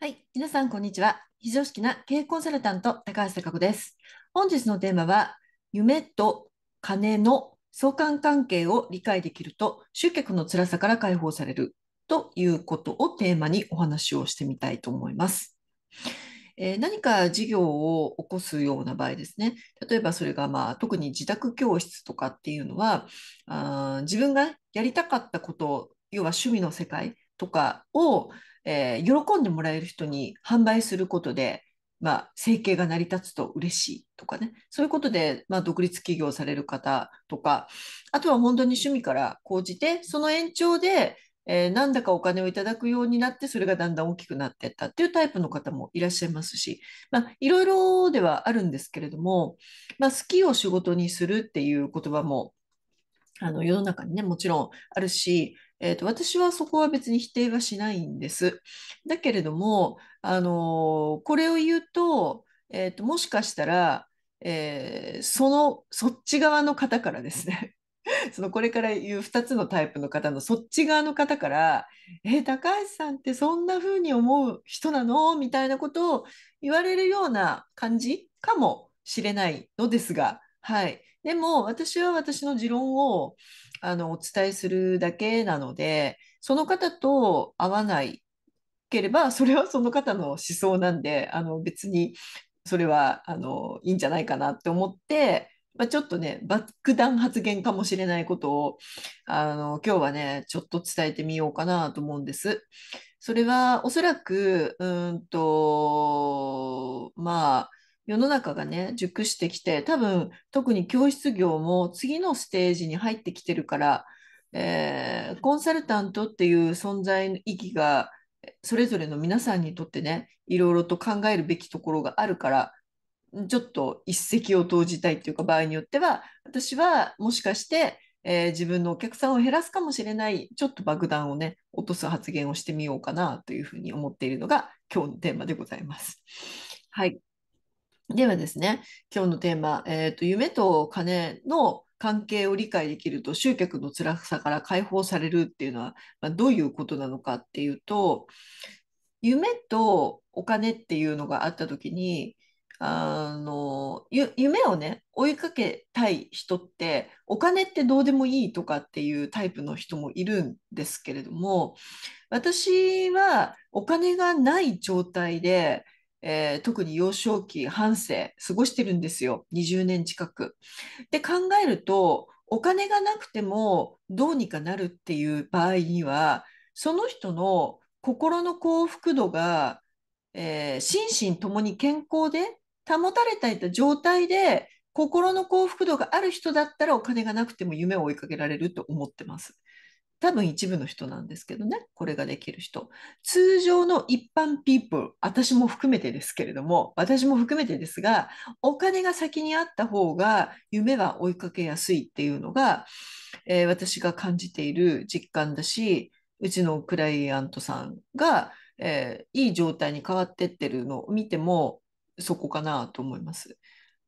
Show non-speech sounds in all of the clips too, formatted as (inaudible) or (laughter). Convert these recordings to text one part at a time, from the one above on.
はい、皆さんこんにちは。非常識な経営コンサルタント高橋貴子です。本日のテーマは夢と金の相関関係を理解できると集客の辛さから解放されるということをテーマにお話をしてみたいと思います。え何か事業を起こすような場合ですね例えばそれが、まあ、特に自宅教室とかっていうのはあ自分がやりたかったこと要は趣味の世界とかをえー、喜んでもらえる人に販売することで、まあ、生計が成り立つと嬉しいとかね、そういうことで、まあ、独立起業される方とか、あとは本当に趣味から講じて、その延長で、えー、なんだかお金をいただくようになって、それがだんだん大きくなっていったっていうタイプの方もいらっしゃいますし、まあ、いろいろではあるんですけれども、まあ、好きを仕事にするっていう言葉も、あの世の中にね、もちろんあるし、えーと、私はそこは別に否定はしないんです。だけれども、あのー、これを言うと,、えーともしかしたら、えー、そのそっち側の方からですね (laughs) そのこれから言う2つのタイプの方のそっち側の方から「えー、高橋さんってそんな風に思う人なの?」みたいなことを言われるような感じかもしれないのですが、はい、でも私は私の持論をあのお伝えするだけなのでその方と会わないければそれはその方の思想なんであの別にそれはあのいいんじゃないかなって思って、まあ、ちょっとね爆弾発言かもしれないことをあの今日はねちょっと伝えてみようかなと思うんです。それはおそらくうんとまあ世の中がね熟してきて多分特に教室業も次のステージに入ってきてるから、えー、コンサルタントっていう存在の意義がそれぞれの皆さんにとってねいろいろと考えるべきところがあるからちょっと一石を投じたいっていうか場合によっては私はもしかして、えー、自分のお客さんを減らすかもしれないちょっと爆弾をね落とす発言をしてみようかなというふうに思っているのが今日のテーマでございます。はいではですね、今日のテーマ、えーと、夢と金の関係を理解できると集客の辛さから解放されるっていうのは、まあ、どういうことなのかっていうと夢とお金っていうのがあった時にあの夢をね追いかけたい人ってお金ってどうでもいいとかっていうタイプの人もいるんですけれども私はお金がない状態でえー、特に幼少期半生過ごしてるんですよ20年近く。で考えるとお金がなくてもどうにかなるっていう場合にはその人の心の幸福度が、えー、心身ともに健康で保たれていた状態で心の幸福度がある人だったらお金がなくても夢を追いかけられると思ってます。多分一部の人なんですけどね、これができる人。通常の一般ピープル、私も含めてですけれども、私も含めてですが、お金が先にあった方が夢は追いかけやすいっていうのが、えー、私が感じている実感だし、うちのクライアントさんが、えー、いい状態に変わってってるのを見ても、そこかなと思います。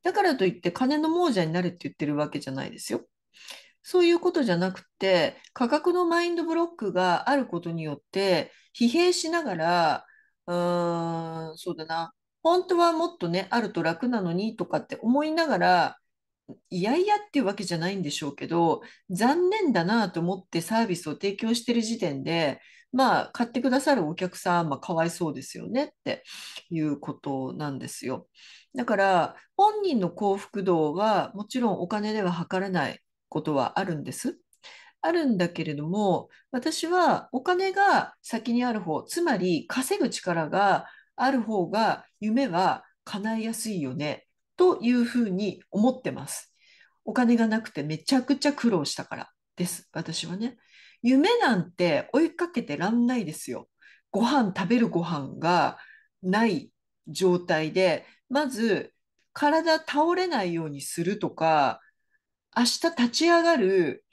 だからといって金の亡者になるって言ってるわけじゃないですよ。そういうことじゃなくて価格のマインドブロックがあることによって疲弊しながらうーんそうだな本当はもっとねあると楽なのにとかって思いながらいやいやっていうわけじゃないんでしょうけど残念だなと思ってサービスを提供してる時点でまあ買ってくださるお客さん、まあ、かわいそうですよねっていうことなんですよだから本人の幸福度はもちろんお金では測れないことはあるんです。あるんだけれども私はお金が先にある方つまり稼ぐ力がある方が夢は叶いやすいよねというふうに思ってます。お金がなくてめちゃくちゃ苦労したからです私はね。夢なんて追いかけてらんないですよ。ご飯食べるご飯がない状態でまず体倒れないようにするとか明日立ち上がる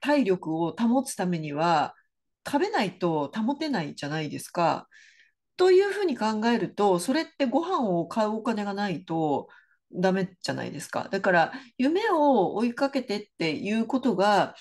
体力を保つためには食べないと保てないじゃないですか。というふうに考えるとそれってご飯を買うお金がないとダメじゃないですか。だから夢を追いかけてっていうことが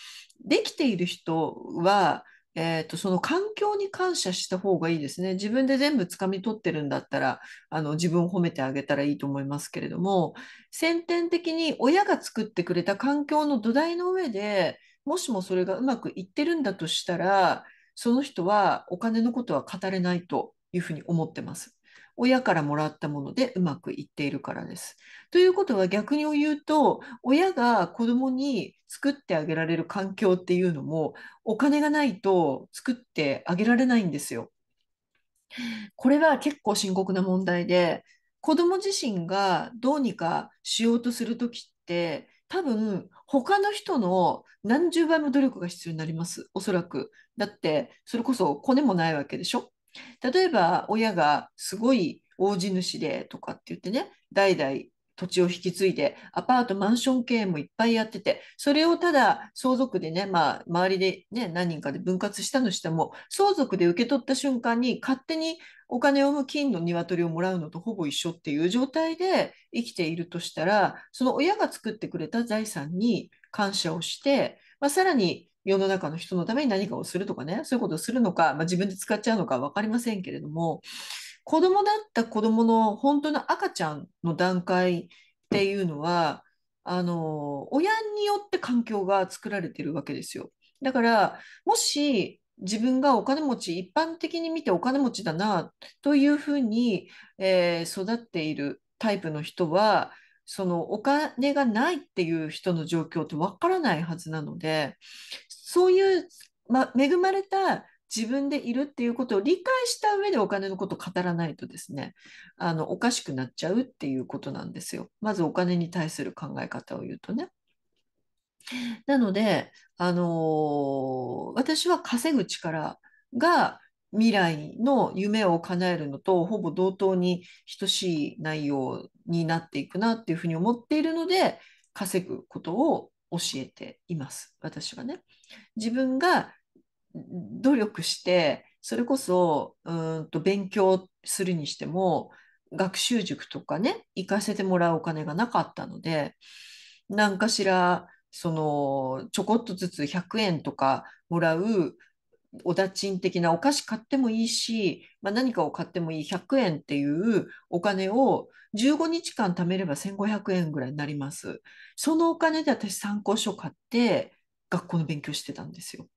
できている人はえーと、その環境に感謝した方がいいですね。自分で全部つかみ取ってるんだったらあの自分を褒めてあげたらいいと思いますけれども先天的に親が作ってくれた環境の土台の上でもしもそれがうまくいってるんだとしたらその人はお金のことは語れないというふうに思ってます。親からもらったものでうまくいっているからです。ということは逆に言うと親が子供に作ってあげられる環境っていうのもお金がないと作ってあげられないんですよ。これは結構深刻な問題で子供自身がどうにかしようとする時って多分他の人の何十倍も努力が必要になりますおそらくだってそれこそコネもないわけでしょ例えば親がすごい大地主でとかって言ってね代々土地を引き継いでアパートマンション経営もいっぱいやっててそれをただ相続でね、まあ、周りで、ね、何人かで分割したのしても相続で受け取った瞬間に勝手にお金を産む金の鶏をもらうのとほぼ一緒っていう状態で生きているとしたらその親が作ってくれた財産に感謝をして、まあ、さらに世の中の人のために何かをするとかね、そういうことをするのか、まあ、自分で使っちゃうのか分かりませんけれども、子供だった子供の本当の赤ちゃんの段階っていうのは、あの、親によって環境が作られてるわけですよ。だから、もし自分がお金持ち、一般的に見てお金持ちだなというふうに、えー、育っているタイプの人は、そのお金がないっていう人の状況ってわからないはずなので、そういう、ま、恵まれた自分でいるっていうことを理解した上でお金のことを語らないとですねあのおかしくなっちゃうっていうことなんですよまずお金に対する考え方を言うとね。なので、あのー、私は稼ぐ力が未来の夢を叶えるのとほぼ同等に等しい内容になっていくなっていうふうに思っているので稼ぐことを教えています私はね。自分が努力してそれこそうんと勉強するにしても学習塾とかね行かせてもらうお金がなかったので何かしらそのちょこっとずつ100円とかもらうおだちん的なお菓子買ってもいいし、まあ、何かを買ってもいい100円っていうお金を15日間貯めれば1500円ぐらいになります。そのお金で私参考書買って学校の勉強してたんですよ。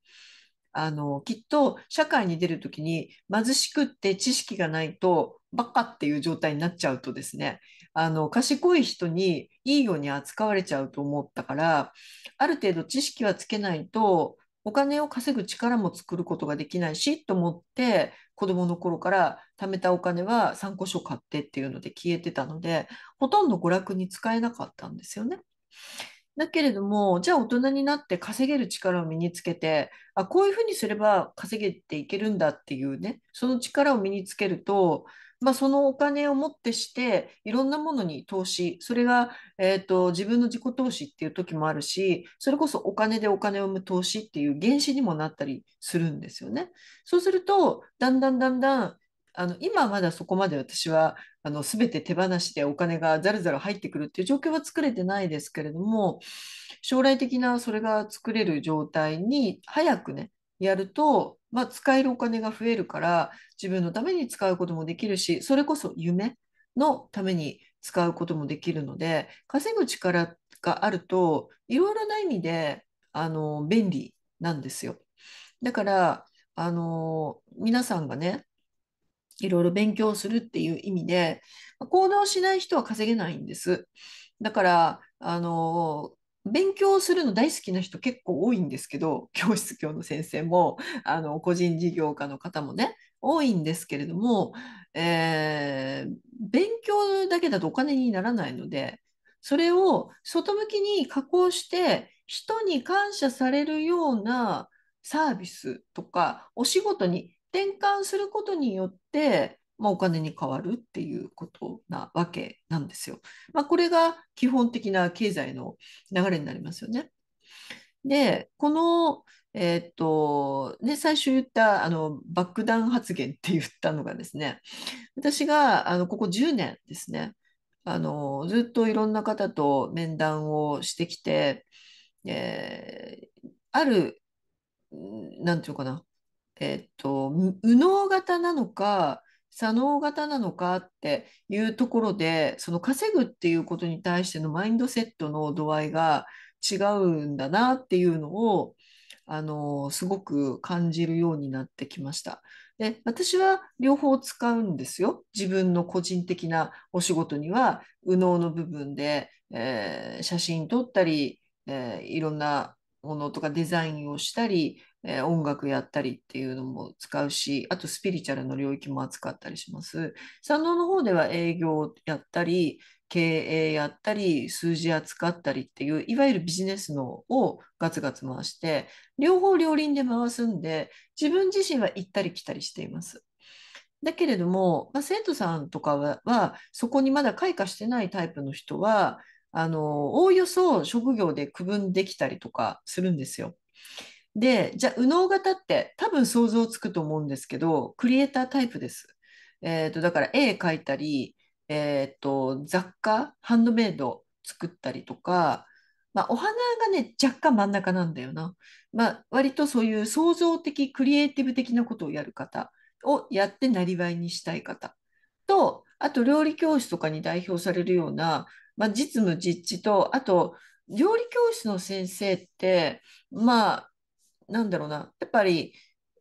あのきっと社会に出る時に貧しくって知識がないとバカっていう状態になっちゃうとですねあの賢い人にいいように扱われちゃうと思ったからある程度知識はつけないとお金を稼ぐ力も作ることができないしと思って子供の頃から貯めたお金は参考書買ってっていうので消えてたのでほとんど娯楽に使えなかったんですよね。だけれどもじゃあ大人になって稼げる力を身につけてあこういうふうにすれば稼げていけるんだっていうねその力を身につけるとまあ、そのお金をもってしていろんなものに投資それが、えーと、自分の自己投資っていう時もあるしそれこそお金でお金を生む投資っていう原資にもなったりするんですよね。そうするとだんだんだんだんあの今まだそこまで私はあの全て手放してお金がざるざる入ってくるっていう状況は作れてないですけれども将来的なそれが作れる状態に早くねやると、まあ、使えるお金が増えるから自分のために使うこともできるしそれこそ夢のために使うこともできるので稼ぐ力があるといろいろな意味であの便利なんですよ。だからあの皆さんがねいろいろ勉強するっていう意味で行動しない人は稼げないんです。だからあの勉強するの大好きな人結構多いんですけど教室教の先生もあの個人事業家の方もね多いんですけれども、えー、勉強だけだとお金にならないのでそれを外向きに加工して人に感謝されるようなサービスとかお仕事に転換することによってまあ、お金に変わるっていうことなわけなんですよ。まあ、これが基本的な経済の流れになりますよね。で、この、えー、っと、ね、最初言ったあの爆弾発言って言ったのがですね、私があのここ10年ですね、あのずっといろんな方と面談をしてきて、えー、ある何て言うかなえっ、と右脳型なのか左脳型なのかっていうところでその稼ぐっていうことに対してのマインドセットの度合いが違うんだなっていうのをあのすごく感じるようになってきました。で私は両方使うんですよ。自分の個人的なお仕事には右脳の部分で、えー、写真撮ったり、えー、いろんなものとかデザインをしたりえー、音楽やったりっていうのも使うし、あとスピリチュアルの領域も扱ったりします。山王の方では営業やったり、経営やったり、数字扱ったりっていう、いわゆるビジネスのをガツガツ回して、両方両輪で回すんで、自分自身は行ったり来たりしています。だけれども、まあ、生徒さんとかはそこにまだ開花してないタイプの人は、あの、おおよそ職業で区分できたりとかするんですよ。で、じゃあ、右脳型って多分想像つくと思うんですけど、クリエイタータイプです。えっ、ー、と、だから絵描いたり、えっ、ー、と、雑貨、ハンドメイド作ったりとか、まあ、お花がね、若干真ん中なんだよな。まあ、割とそういう創造的、クリエイティブ的なことをやる方をやってなりわいにしたい方と、あと料理教室とかに代表されるような、まあ、実務実地と、あと料理教室の先生って、まあ、なんだろうな、やっぱり、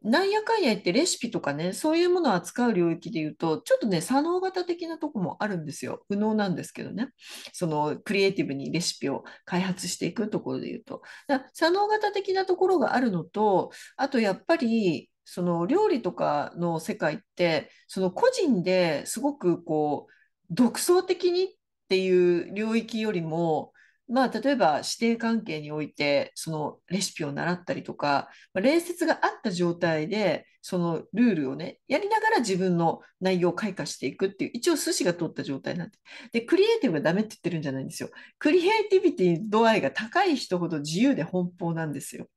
なんやかんや言ってレシピとかね、そういうものを扱う領域で言うと、ちょっとね、左脳型的なとこもあるんですよ。右脳なんですけどね。そのクリエイティブにレシピを開発していくところで言うと。だ左脳型的なところがあるのと、あとやっぱり、その料理とかの世界って、その個人ですごくこう、独創的にっていう領域よりも、まあ、例えば師弟関係においてそのレシピを習ったりとか、まあ、礼節があった状態でそのルールをねやりながら自分の内容を開花していくっていう一応寿司が通った状態なんででクリエイティブがダメって言ってるんじゃないんですよクリエイティビティ度合いが高い人ほど自由で奔放なんですよ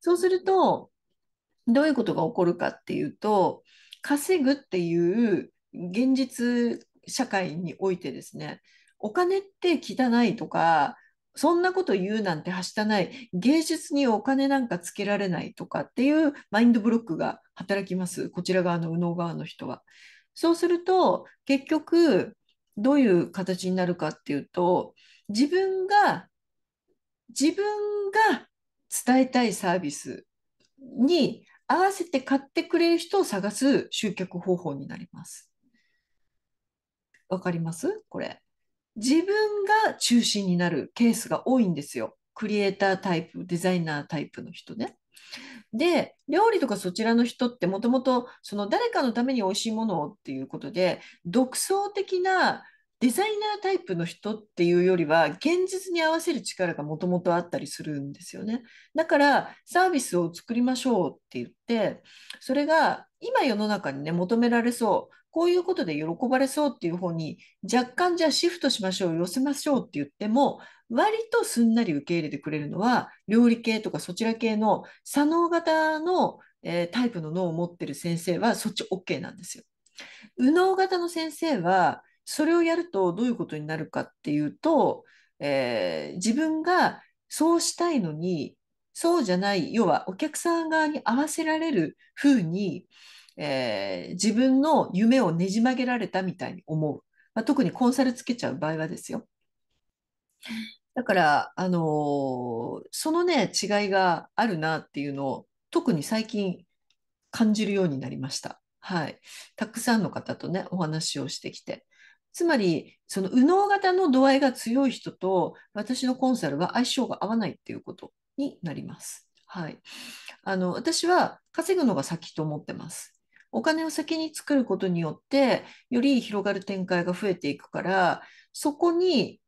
そうするとどういうことが起こるかっていうと稼ぐっていう現実社会においてですねお金って汚いとか、そんなこと言うなんてはしたない、芸術にお金なんかつけられないとかっていうマインドブロックが働きます。こちら側の右脳側の人は。そうすると、結局、どういう形になるかっていうと、自分が、自分が伝えたいサービスに合わせて買ってくれる人を探す集客方法になります。わかりますこれ。自分が中心になるケースが多いんですよ。クリエイタータイプ、デザイナータイプの人ね。で、料理とかそちらの人ってもともとその誰かのために美味しいものをっていうことで、独創的なデザイナータイプの人っていうよりは現実に合わせる力がもともとあったりするんですよね。だからサービスを作りましょうって言ってそれが今世の中にね求められそうこういうことで喜ばれそうっていう方に若干じゃあシフトしましょう寄せましょうって言っても割とすんなり受け入れてくれるのは料理系とかそちら系の左脳型の、えー、タイプの脳を持ってる先生はそっち OK なんですよ。右脳型の先生はそれをやるとどういうことになるかっていうと、えー、自分がそうしたいのにそうじゃない要はお客さん側に合わせられる風にえー、自分の夢をねじ曲げられたみたいに思う。まあ、特にコンサルつけちゃう場合はですよ。だから、あのー、そのね、違いがあるなっていうのを、特に最近感じるようになりました。はい。たくさんの方とね、お話をしてきて。つまり、その右脳型の度合いが強い人と、私のコンサルは相性が合わないっていうことになります。はい。あの、私は稼ぐのが先と思ってます。お金を先に作ることによってより広がる展開が増えていくからそこに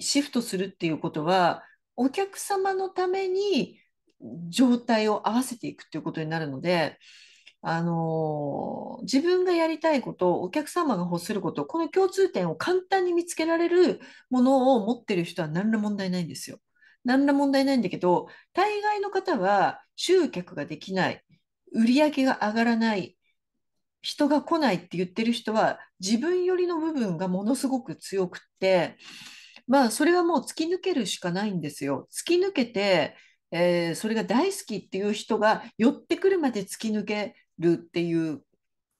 シフトするっていうことはお客様のために状態を合わせていくっていうことになるので。あの自分がやりたいことお客様が欲することこの共通点を簡単に見つけられるものを持ってる人は何ら問題ないんですよ。何ら問題ないんだけど大概の方は集客ができない売り上げが上がらない人が来ないって言ってる人は自分寄りの部分がものすごく強くってまあそれはもう突き抜けるしかないんですよ。突き抜けて、えー、それが大好きっていう人が寄ってくるまで突き抜けるっていう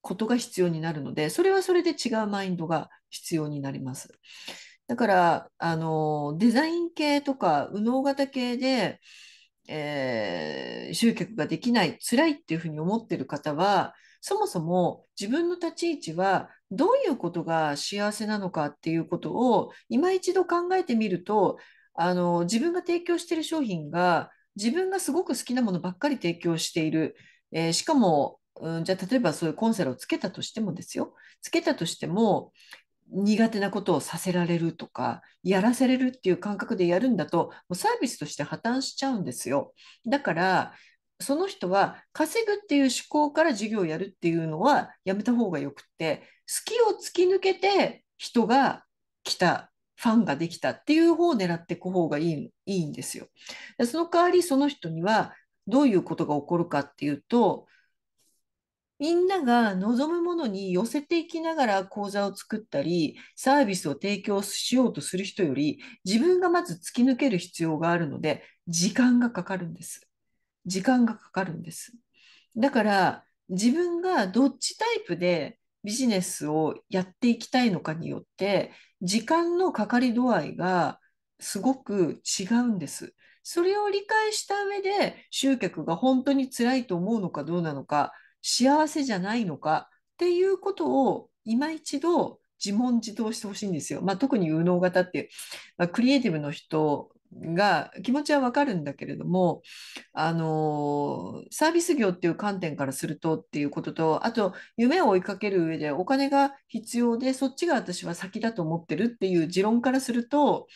ことが必要になるのでそれはそれで違うマインドが必要になります。だからあのデザイン系とか右脳型系でえー、集客ができない辛いっていうふうに思ってる方はそもそも自分の立ち位置はどういうことが幸せなのかっていうことを今一度考えてみるとあの自分が提供している商品が自分がすごく好きなものばっかり提供している、えー、しかも、うん、じゃあ例えばそういうコンサルをつけたとしてもですよつけたとしても苦手なことをさせられるとかやらせれるっていう感覚でやるんだともうサービスとして破綻しちゃうんですよだからその人は稼ぐっていう思考から授業をやるっていうのはやめた方がよくって好きを突き抜けて人が来たファンができたっていう方を狙っていく方がいいいいんですよ。その代わりその人にはどういうことが起こるかっていうとみんなが望むものに寄せていきながら講座を作ったり、サービスを提供しようとする人より、自分がまず突き抜ける必要があるので、時間がかかるんです。時間がかかるんです。だから、自分がどっちタイプでビジネスをやっていきたいのかによって、時間のかかり度合いがすごく違うんです。それを理解した上で、集客が本当に辛いと思うのかどうなのか、幸せじゃないのかっていうことを今一度自問自答してほしいんですよ。まあ、特に有能型って、まあ、クリエイティブの人が気持ちはわかるんだけれどもあのサービス業っていう観点からするとっていうこととあと夢を追いかける上でお金が必要でそっちが私は先だと思ってるっていう持論からすると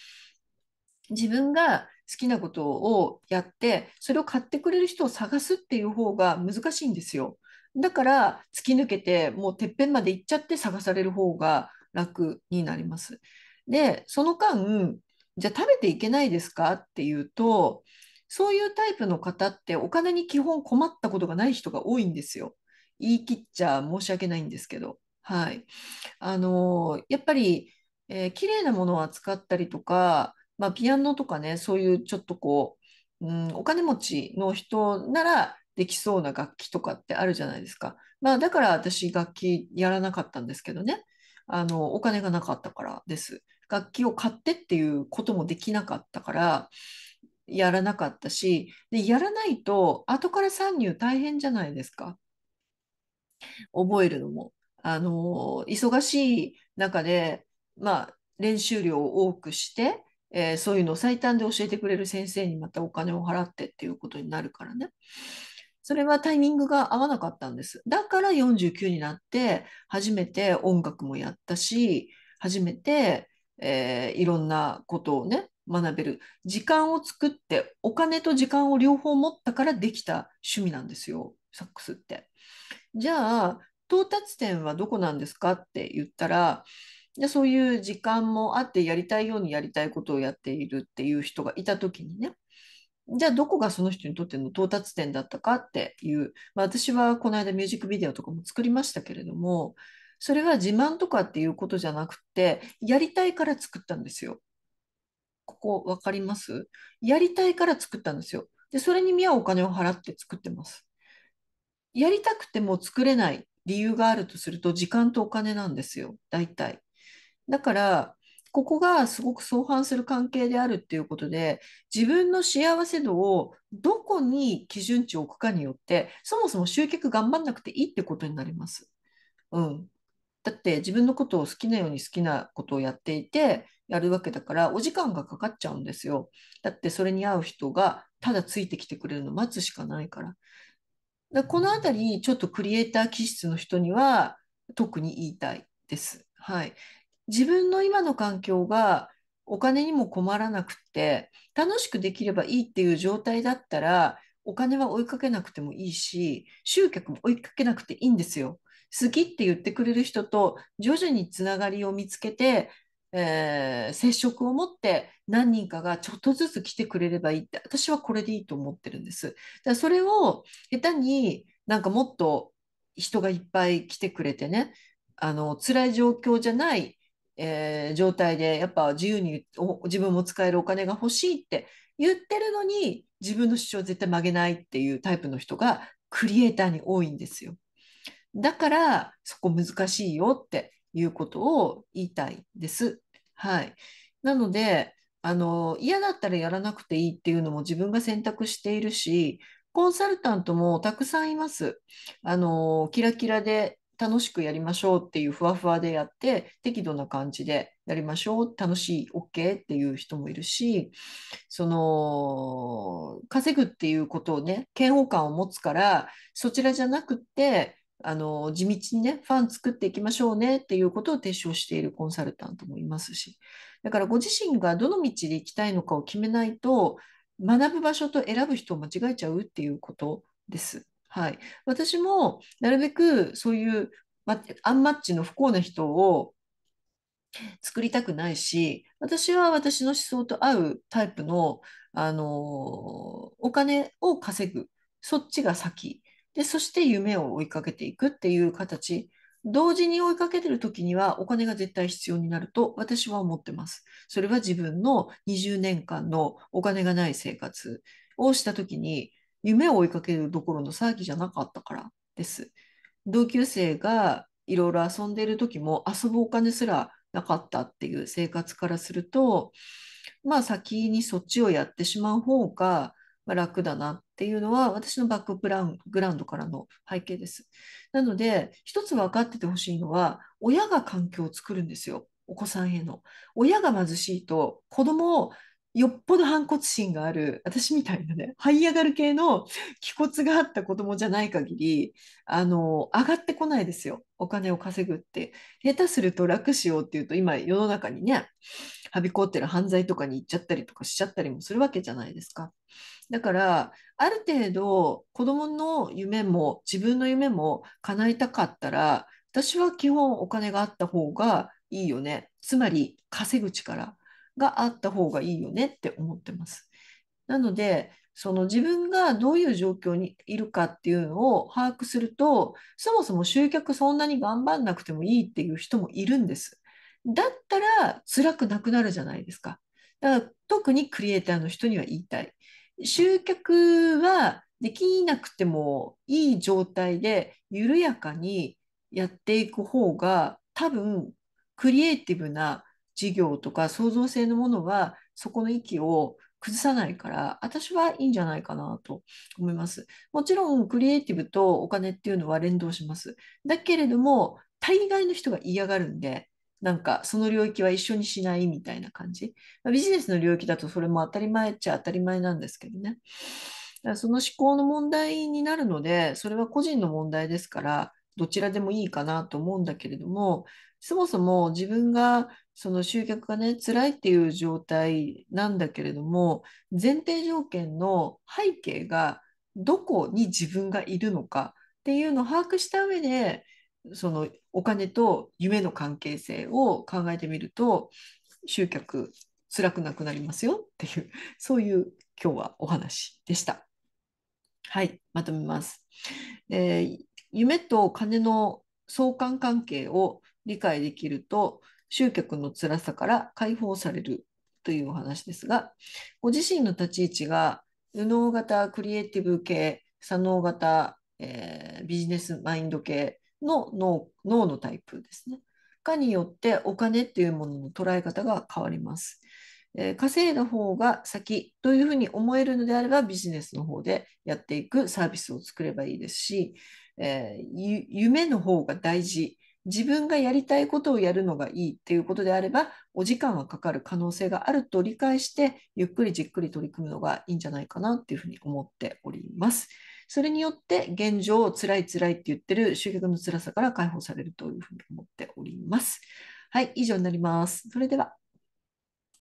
自分が好きなことをやってそれを買ってくれる人を探すっていう方が難しいんですよ。だから突き抜けてもうてっぺんまで行っちゃって探される方が楽になります。でその間じゃあ食べていけないですかっていうとそういうタイプの方ってお金に基本困ったことがない人が多いんですよ。言い切っちゃ申し訳ないんですけど。はい、あのやっぱり、えー、綺麗なものを扱ったりとか、まあ、ピアノとかねそういうちょっとこう、うん、お金持ちの人ならできそうな楽器とかってあるじゃないですか。まあ、だから私楽器やらなかったんですけどね。あのお金がなかったからです。楽器を買ってっていうこともできなかったからやらなかったしでやらないと後から参入大変じゃないですか覚えるのも。あの忙しい中で、まあ、練習量を多くして、えー、そういうのを最短で教えてくれる先生にまたお金を払ってっていうことになるからね。それはタイミングが合わなかったんです。だから49になって、初めて音楽もやったし、初めて、えー、いろんなことをね、学べる。時間を作って、お金と時間を両方持ったからできた趣味なんですよ、サックスって。じゃあ、到達点はどこなんですかって言ったら、そういう時間もあってやりたいようにやりたいことをやっているっていう人がいた時にねじゃあどこがその人にとっての到達点だったかっていう、まあ、私はこの間ミュージックビデオとかも作りましたけれどもそれは自慢とかっていうことじゃなくてやりたいから作ったんですよ。ここ分かりますやりたいから作ったんですよ。でそれに見合うお金を払って作ってます。やりたくても作れない理由があるとすると時間とお金なんですよ大体。だからここがすごく相反する関係であるっていうことで、自分の幸せ度をどこに基準値を置くかによって、そもそも集客頑張んなくていいってことになります。うん。だって自分のことを好きなように好きなことをやっていて、やるわけだから、お時間がかかっちゃうんですよ。だってそれに合う人がただついてきてくれるの待つしかないから。だこのあたり、ちょっとクリエイター気質の人には特に言いたいです。はい。自分の今の環境がお金にも困らなくて楽しくできればいいっていう状態だったらお金は追いかけなくてもいいし集客も追いかけなくていいんですよ。好きって言ってくれる人と徐々につながりを見つけて、えー、接触を持って何人かがちょっとずつ来てくれればいいって私はこれでいいと思ってるんです。だからそれを下手になんかもっと人がいっぱい来てくれてねあの辛い状況じゃないえー、状態でやっぱ自由に自分も使えるお金が欲しいって言ってるのに自分の主張絶対曲げないっていうタイプの人がクリエイターに多いんですよ。だからそこ難しいよっていうことを言いたいです。はい、なのであの嫌だったらやらなくていいっていうのも自分が選択しているしコンサルタントもたくさんいます。あのキラキラで楽しくやりましょうっていうふわふわでやって適度な感じでやりましょう楽しい OK っていう人もいるしその稼ぐっていうことをね嫌悪感を持つからそちらじゃなくってあの地道にねファン作っていきましょうねっていうことを提唱しているコンサルタントもいますしだからご自身がどの道で行きたいのかを決めないと学ぶ場所と選ぶ人を間違えちゃうっていうことです。はい、私もなるべくそういうアンマッチの不幸な人を作りたくないし私は私の思想と合うタイプの、あのお金を稼ぐそっちが先でそして夢を追いかけていくっていう形同時に追いかけてる時にはお金が絶対必要になると私は思ってます。それは自分の20年間のお金がない生活をした時に夢を追いかけるどころの騒ぎじゃなかったからです。同級生がいろいろ遊んでいる時も遊ぶお金すらなかったっていう生活からすると、まあ先にそっちをやってしまう方が楽だなっていうのは私のバックグラウンドからの背景です。なので一つ分かっててほしいのは親が環境を作るんですよ。お子さんへの。親が貧しいと子供をよっぽど反骨心がある私みたいなね這い上がる系の気骨があった子供じゃない限りあの上がってこないですよお金を稼ぐって下手すると楽しようっていうと今世の中にねはびこってる犯罪とかに行っちゃったりとかしちゃったりもするわけじゃないですかだからある程度子供の夢も自分の夢も叶えたかったら私は基本お金があった方がいいよねつまり稼ぐ力があった方がいいよねって思ってます。なのでその自分がどういう状況にいるかっていうのを把握するとそもそも集客そんなに頑張んなくてもいいっていう人もいるんです。だったら辛くなくなるじゃないですか。だから特にクリエイターの人には言いたい。集客はできなくてもいい状態で緩やかにやっていく方が多分クリエイティブな事業とか創造性のものはそこの域を崩さないから私はいいんじゃないかなと思います。もちろんクリエイティブとお金っていうのは連動します。だけれども大概の人が嫌がるんでなんかその領域は一緒にしないみたいな感じ。ビジネスの領域だとそれも当たり前っちゃ当たり前なんですけどね。だからその思考の問題になるのでそれは個人の問題ですからどちらでもいいかなと思うんだけれどもそもそも自分がその集客がね辛いっていう状態なんだけれども前提条件の背景がどこに自分がいるのかっていうのを把握した上でそのお金と夢の関係性を考えてみると集客辛くなくなりますよっていうそういう今日はお話でした。はいまとめます。えー、夢と金の相関関係を理解できると集客の辛さから解放されるというお話ですが、ご自身の立ち位置が右脳型クリエイティブ系、左脳型、えー、ビジネスマインド系の脳脳のタイプですね。かによってお金っていうものの捉え方が変わります。えー、稼いだ方が先というふうに思えるのであればビジネスの方でやっていくサービスを作ればいいですし、えー、夢の方が大事自分がやりたいことをやるのがいいっていうことであれば、お時間はかかる可能性があると理解して、ゆっくりじっくり取り組むのがいいんじゃないかなっていうふうに思っております。それによって現状をらいつらいって言ってる集客の辛さから解放されるというふうに思っております。はい、以上になります。それでは。